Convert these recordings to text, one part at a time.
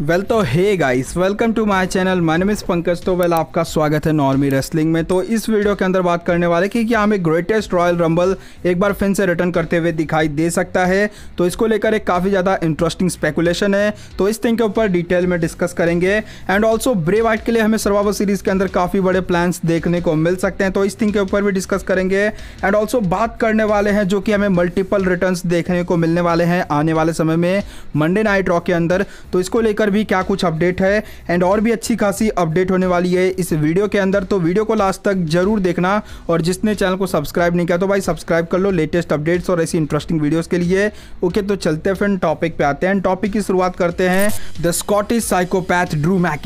well तो hey guys welcome to my channel my name is Pankaj तो well आपका स्वागत है नॉर्मी रेसलिंग में तो इस वीडियो के अंदर बात करने वाले कि क्या हमें ग्रेटेस्ट रॉयल रंबल एक बार फिर से रिटर्न करते हुए दिखाई दे सकता है तो इसको लेकर एक काफ़ी ज़्यादा इंटरेस्टिंग स्पेकुलेशन है तो इस थिंग के ऊपर डिटेल में डिस्कस करेंगे एंड ऑल्सो ब्रे वाइट के लिए हमें सर्वावर सीरीज़ के अंदर काफ़ी बड़े प्लान देखने को मिल सकते हैं तो इस थिंग के ऊपर भी डिस्कस करेंगे एंड ऑल्सो बात करने वाले हैं जो कि हमें मल्टीपल रिटर्न देखने को मिलने वाले हैं आने वाले समय में मंडे नाइट रॉ के अंदर तो इसको लेकर लेकर भी क्या कुछ अपडेट है एंड और भी अच्छी खासी अपडेट होने वाली है इस वीडियो के अंदर तो वीडियो को लास्ट तक जरूर देखना और जिसने चैनल को सब्सक्राइब नहीं किया तो भाई सब्सक्राइब कर लो लेटेस्ट अपडेट्स और ऐसी इंटरेस्टिंग वीडियोज़ के लिए ओके तो चलते फिर टॉपिक पर आते हैं टॉपिक की शुरुआत करते हैं the Scottish psychopath Drew Mac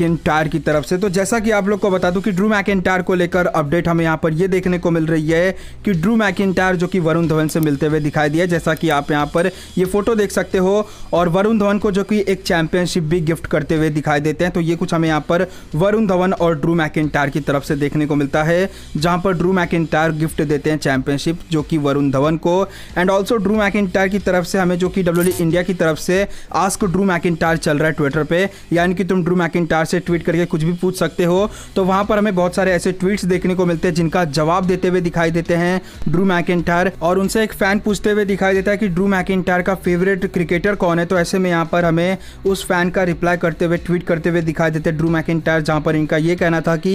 की तरफ से तो जैसा कि आप लोग को बता दूँ कि ड्रू मैक को लेकर अपडेट हमें यहाँ पर यह देखने को मिल रही है कि ड्रू मैक जो कि वरुण धवन से मिलते हुए दिखाई दिया जैसा कि आप यहाँ पर ये फोटो देख सकते हो और वरुण धवन को जो कि एक चैंपियनशिप भी गिफ्ट करते हुए दिखाई देते हैं तो ये कुछ हमें यहाँ पर वरुण धवन और ड्रू मैक की तरफ से देखने को मिलता है जहाँ पर ड्रू मैक गिफ्ट देते हैं चैंपियनशिप जो कि वरुण धवन को एंड ऑल्सो ड्रू मैक की तरफ से हमें जो कि डब्ल्यू इंडिया e की तरफ से आस्क ड्रू मैक चल रहा है ट्विटर पर यानी कि तुम ड्रू मैक से ट्वीट करके कुछ भी पूछ सकते हो तो वहाँ पर हमें बहुत सारे ऐसे ट्वीट्स देखने को मिलते हैं जिनका जवाब देते हुए दिखाई देते हैं ड्रू मैक और उनसे एक फैन पूछते हुए दिखाई देता है कि ड्रू मैक का फेवरेट क्रिकेटर कौन है तो ऐसे में यहाँ पर हमें उस फैन का रिप्लाई करते हुए ट्वीट करते हुए दिखाई देते ड्रू मैकिनटायर जहाँ पर इनका ये कहना था कि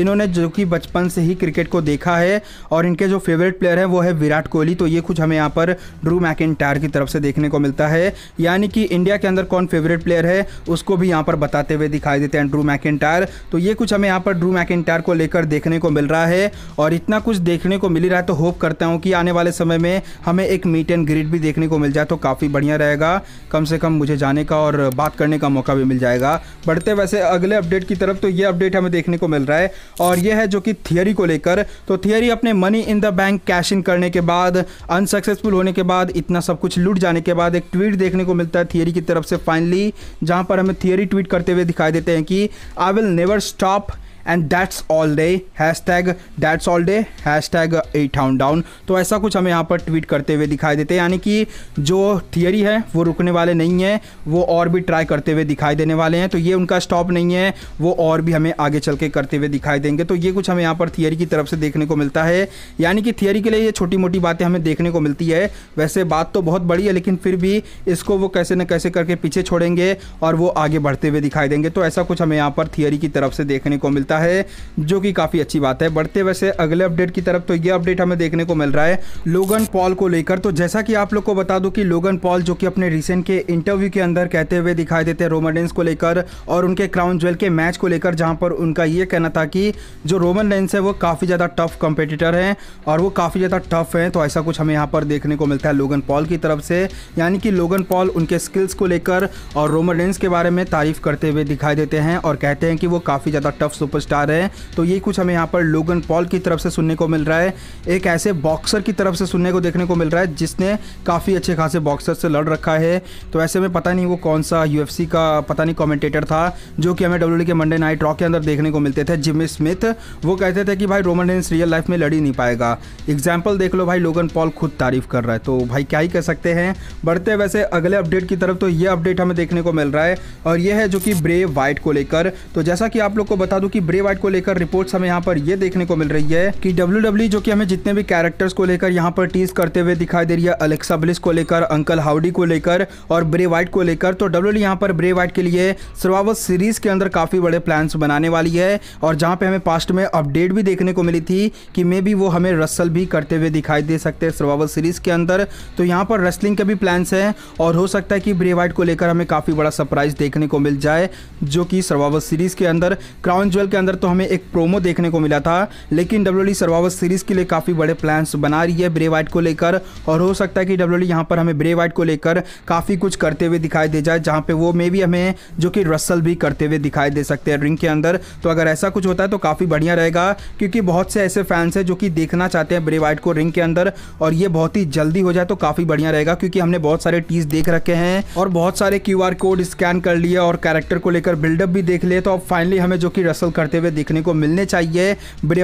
इन्होंने जो कि बचपन से ही क्रिकेट को देखा है और इनके जो फेवरेट प्लेयर है वो है विराट कोहली तो ये कुछ हमें यहाँ पर ड्रू टायर की तरफ से देखने को मिलता है यानी कि इंडिया के अंदर कौन फेवरेट प्लेयर है उसको भी यहाँ पर बताते हुए दिखाई देते हैं ड्रू टायर तो ये कुछ हमें यहाँ पर ड्रू टायर को लेकर देखने को मिल रहा है और इतना कुछ देखने को मिल रहा है तो होप करता हूँ कि आने वाले समय में हमें एक मीट एंड ग्रीट भी देखने को मिल जाए तो काफ़ी बढ़िया रहेगा कम से कम मुझे जाने का और बात करने का मौका मौका भी मिल जाएगा बढ़ते वैसे अगले अपडेट की तरफ तो ये अपडेट हमें देखने को मिल रहा है और ये है जो कि थियरी को लेकर तो थियरी अपने money in the bank cash in करने के बाद अनसक्सेसफुल होने के बाद इतना सब कुछ लूट जाने के बाद एक ट्वीट देखने को मिलता है थियरी की तरफ से फाइनली जहाँ पर हमें थियरी ट्वीट करते हुए दिखाई देते हैं कि I will never stop and that's all day hashtag that's all day hashtag at हाउन डाउन तो ऐसा कुछ हमें यहाँ पर ट्वीट करते हुए दिखाई देते हैं यानी कि जो थियरी है वो रुकने वाले नहीं है वो और भी ट्राई करते हुए दिखाई देने वाले हैं तो ये उनका स्टॉप नहीं है वो और भी हमें आगे चल के करते हुए दिखाई देंगे तो ये कुछ हमें यहाँ पर थियरी की तरफ से देखने को मिलता है यानी कि थियरी के लिए ये छोटी मोटी बातें हमें देखने को मिलती है वैसे बात तो बहुत बड़ी है लेकिन फिर भी इसको वो कैसे न कैसे करके पीछे छोड़ेंगे और वो आगे बढ़ते हुए दिखाई देंगे तो ऐसा कुछ हमें यहाँ पर थियरी की तरफ से देखने को मिलता है सकता है जो कि काफ़ी अच्छी बात है बढ़ते वैसे अगले अपडेट की तरफ तो ये अपडेट हमें देखने को मिल रहा है लोगन पॉल को लेकर तो जैसा कि आप लोग को बता दूं कि लोगन पॉल जो कि अपने रिसेंट के इंटरव्यू के अंदर कहते हुए दिखाई देते रोमन को लेकर और उनके क्राउन ज्वेल के मैच को लेकर जहाँ पर उनका ये कहना था कि जो रोमन रेंस है वो काफ़ी ज़्यादा टफ कंपटीटर हैं और वो काफ़ी ज़्यादा टफ हैं तो ऐसा कुछ हमें यहाँ पर देखने को मिलता है लोगन पॉल की तरफ से यानी कि लोगन पॉल उनके स्किल्स को लेकर और रोमन रेंस के बारे में तारीफ करते हुए दिखाई देते हैं और कहते हैं कि वो काफ़ी ज़्यादा टफ सुपर सुपरस्टार है तो ये कुछ हमें यहाँ पर लोगन पॉल की तरफ से सुनने को मिल रहा है एक ऐसे बॉक्सर की तरफ से सुनने को देखने को मिल रहा है जिसने काफ़ी अच्छे खासे बॉक्सर से लड़ रखा है तो ऐसे में पता नहीं वो कौन सा यू का पता नहीं कॉमेंटेटर था जो कि हमें डब्ल्यू e के मंडे नाइट रॉक के अंदर देखने को मिलते थे जिमी स्मिथ वो कहते थे कि भाई रोमन रेंस रियल लाइफ में लड़ ही नहीं पाएगा एग्जाम्पल देख लो भाई लोगन पॉल खुद तारीफ कर रहा है तो भाई क्या ही कह सकते हैं बढ़ते वैसे अगले अपडेट की तरफ तो ये अपडेट हमें देखने को मिल रहा है और ये है जो कि ब्रे वाइट को लेकर तो जैसा कि आप लोग को बता दूं कि ब्रे वाइट को लेकर रिपोर्ट हमें यहाँ पर ये देखने को मिल रही है कि डब्ल्यू e जो की हमें जितने भी कैरेक्टर्स को लेकर यहाँ पर टीज करते हुए दिखाई दे रही है अलेक्सा ब्लिस को लेकर अंकल हाउडी को लेकर और ब्रे वाइट को लेकर तो डब्ल्यू e यहाँ पर ब्रे वाइट के लिए सर्वावत सीरीज के अंदर काफी बड़े प्लान बनाने वाली है और जहाँ पे हमें पास्ट में अपडेट भी देखने को मिली थी कि मे बी वो हमें रसल भी करते हुए दिखाई दे सकते हैं सर्वावत सीरीज के अंदर तो यहाँ पर रेसलिंग के भी प्लान्स हैं और हो सकता है कि ब्रे वाइट को लेकर हमें काफी बड़ा सरप्राइज देखने को मिल जाए जो कि सर्वावत सीरीज के अंदर क्राउन ज्वेल के अंदर तो हमें एक प्रोमो देखने को मिला था लेकिन डब्ल्यू डी सर्वावर सीरीज के लिए काफ़ी बड़े प्लान्स बना रही है ब्रे वाइट को लेकर और हो सकता है कि डब्ल्यू डी e यहाँ पर हमें ब्रे वाइट को लेकर काफ़ी कुछ करते हुए दिखाई दे जाए जहाँ पे वो मे भी हमें जो कि रसल भी करते हुए दिखाई दे सकते हैं रिंग के अंदर तो अगर ऐसा कुछ होता है तो काफ़ी बढ़िया रहेगा क्योंकि बहुत से ऐसे फैंस हैं जो कि देखना चाहते हैं ब्रे वाइट को रिंग के अंदर और ये बहुत ही जल्दी हो जाए तो काफ़ी बढ़िया रहेगा क्योंकि हमने बहुत सारे टीज देख रखे हैं और बहुत सारे क्यू कोड स्कैन कर लिए और कैरेक्टर को लेकर बिल्डअप भी देख लिए तो अब फाइनली हमें जो कि रसल करते हुए देखने को मिलने चाहिए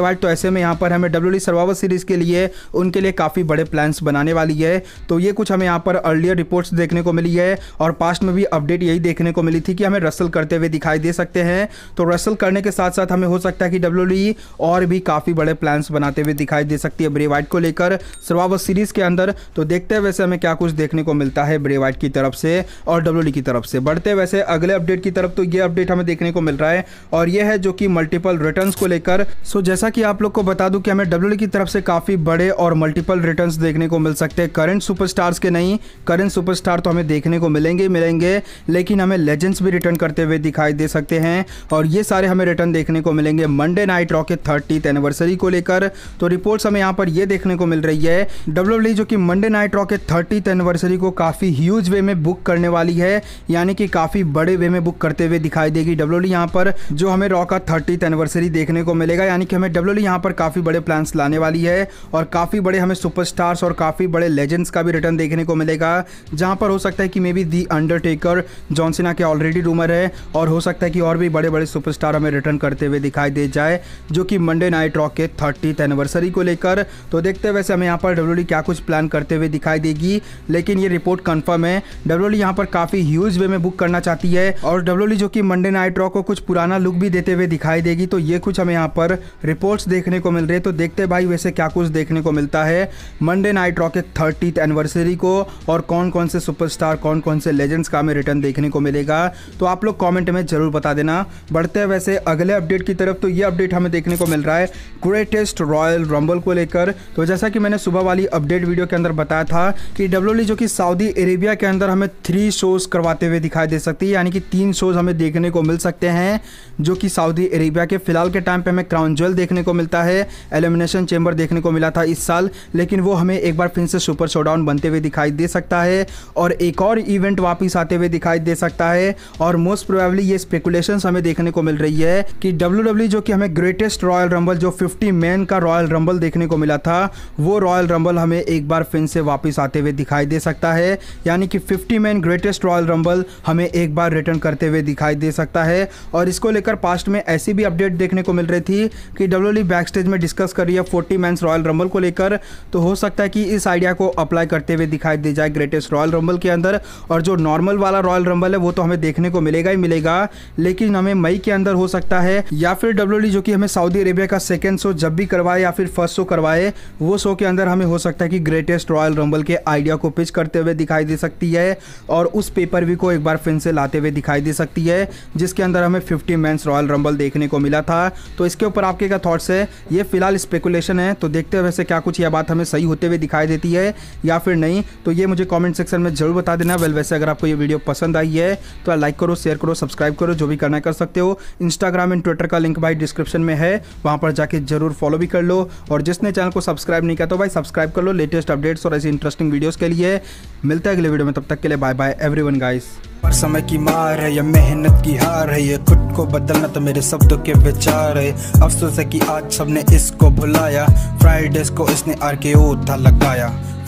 वाइट तो ऐसे में यहाँ पर हमें डब्ल्यू सर्वावर सीरीज़ के लिए उनके लिए काफ़ी बड़े प्लान्स बनाने वाली है तो ये कुछ हमें यहाँ पर अर्लियर रिपोर्ट्स देखने को मिली है और पास्ट में भी अपडेट यही देखने को मिली थी कि हमें रसल करते हुए दिखाई दे सकते हैं तो रसल करने के साथ साथ हमें हो सकता है कि डब्ल्यू e और भी काफ़ी बड़े प्लान्स बनाते हुए दिखाई दे सकती है ब्रेवाइट को लेकर सर्वावर सीरीज़ के अंदर तो देखते हैं वैसे हमें क्या कुछ देखने को मिलता है ब्रेवाइट की तरफ से और डब्ल्यू e की तरफ से बढ़ते वैसे अगले अपडेट की तरफ तो ये अपडेट हमें देखने को मिल रहा है और ये है जो कि मल्टीपल रिटर्न्स को लेकर सो जैसा कि आप लोग को बता दूं कि हमें डब्ल्यू की तरफ से काफ़ी बड़े और मल्टीपल रिटर्न्स देखने को मिल सकते हैं करंट सुपरस्टार्स के नहीं करंट सुपरस्टार तो हमें देखने को मिलेंगे मिलेंगे लेकिन हमें लेजेंड्स भी रिटर्न करते हुए दिखाई दे सकते हैं और ये सारे हमें रिटर्न देखने को मिलेंगे मंडे नाइट रॉके के थर्टीथ एनिवर्सरी को लेकर तो रिपोर्ट्स हमें यहाँ पर यह देखने को मिल रही है डब्ल्यू जो कि मंडे नाइट रॉके के थर्टीथ एनिवर्सरी को काफ़ी ह्यूज वे में बुक करने वाली है यानी कि काफ़ी बड़े वे में बुक करते हुए दिखाई देगी डब्ल्यू यहाँ पर जो हमें रॉका थर्टीथ एनिवर्सरी देखने को मिलेगा यानी कि हमें डब्ल्यू e यहाँ पर काफ़ी बड़े प्लान्स लाने वाली है और काफ़ी बड़े हमें सुपरस्टार्स और काफ़ी बड़े लेजेंड्स का भी रिटर्न देखने को मिलेगा जहाँ पर हो सकता है कि मे बी दी अंडरटेकर जॉनसिना के ऑलरेडी रूमर है और हो सकता है कि और भी बड़े बड़े सुपरस्टार हमें रिटर्न करते हुए दिखाई दे जाए जो कि मंडे नाइट रॉक के थर्टीथ एनिवर्सरी को लेकर तो देखते हैं वैसे हमें यहाँ पर डब्ल्यू e क्या कुछ प्लान करते हुए दिखाई देगी लेकिन ये रिपोर्ट कन्फर्म है डब्ल्यू e यहाँ पर काफ़ी ह्यूज वे में बुक करना चाहती है और डब्ल्यू जो कि मंडे नाइट रॉक को कुछ पुराना लुक भी देते हुए दिखाई दिखाई देगी तो ये कुछ हमें यहाँ पर रिपोर्ट्स देखने को मिल रहे हैं तो देखते भाई वैसे क्या कुछ देखने को मिलता है मंडे नाइट रॉक के थर्टीथ एनिवर्सरी को और कौन कौन से सुपरस्टार कौन कौन से लेजेंड्स का हमें रिटर्न देखने को मिलेगा तो आप लोग कॉमेंट में ज़रूर बता देना बढ़ते हैं वैसे अगले अपडेट की तरफ तो ये अपडेट हमें देखने को मिल रहा है ग्रेटेस्ट रॉयल रंबल को लेकर तो जैसा कि मैंने सुबह वाली अपडेट वीडियो के अंदर बताया था कि डब्ल्यू e जो कि सऊदी अरेबिया के अंदर हमें थ्री शोज़ करवाते हुए दिखाई दे सकती है यानी कि तीन शोज़ हमें देखने को मिल सकते हैं जो कि सऊदी अरेबिया के फिलहाल के टाइम पे हमें क्राउन ज्वेल देखने को मिलता है एलिमिनेशन चेंबर देखने को मिला था इस साल लेकिन वो हमें एक बार फिर से सुपर शोडाउन बनते हुए दिखाई दे सकता है और एक और इवेंट वापिस आते हुए दिखाई दे सकता है और मोस्ट प्रोबेबली ये स्पेकुलेशन हमें देखने को मिल रही है कि डब्ल्यू e जो कि हमें ग्रेटेस्ट रॉयल रंबल जो फिफ्टी मैन का रॉयल रंबल देखने को मिला था वो रॉयल रंबल हमें एक बार फिर से वापिस आते हुए दिखाई दे सकता है यानी कि fifty man greatest Royal Rumble हमें एक बार रिटर्न करते हुए दिखाई दे सकता है और इसको लेकर पास्ट में ऐसी ऐसी भी अपडेट देखने को मिल रही थी कि डब्ल्यू बैक स्टेज में डिस्कस कर रही है फोर्टी मैंस रॉयल रंबल को लेकर तो हो सकता है कि इस आइडिया को अप्लाई करते हुए दिखाई दे जाए ग्रेटेस्ट रॉयल रंबल के अंदर और जो नॉर्मल वाला रॉयल रंबल है वो तो हमें देखने को मिलेगा ही मिलेगा लेकिन हमें मई के अंदर हो सकता है या फिर डब्ल्यू e जो कि हमें सऊदी अरेबिया का सेकेंड शो जब भी करवाए या फिर फर्स्ट शो करवाए वो शो के अंदर हमें हो सकता है कि ग्रेटेस्ट रॉयल रंबल के आइडिया को पिच करते हुए दिखाई दे सकती है और उस पेपर भी को एक बार फिर से लाते हुए दिखाई दे सकती है जिसके अंदर हमें 50 मैंस रॉयल रंबल देखने देखने को मिला था तो इसके ऊपर आपके क्या थाट्स है ये फिलहाल स्पेकुलेशन है तो देखते हुए वैसे क्या कुछ यह बात हमें सही होते हुए दिखाई देती है या फिर नहीं तो ये मुझे कॉमेंट सेक्शन में जरूर बता देना वेल वैसे अगर आपको ये वीडियो पसंद आई है तो लाइक करो शेयर करो सब्सक्राइब करो जो भी करना कर सकते हो इंस्टाग्राम एंड ट्विटर का लिंक भाई डिस्क्रिप्शन में है वहाँ पर जाके जरूर फॉलो भी कर लो और जिसने चैनल को सब्सक्राइब नहीं किया तो भाई सब्सक्राइब कर लो लेटेस्ट अपडेट्स और ऐसी इंटरेस्टिंग वीडियोस के लिए मिलते हैं अगले वीडियो में तब तक के लिए बाय बाय एवरीवन गाइस पर समय की मार है या मेहनत की हार है ये खुद को बदलना तो मेरे शब्दों के विचार है अफसोस है कि आज सबने इसको भुलाया फ्राइडेज को इसने आर के था लगाया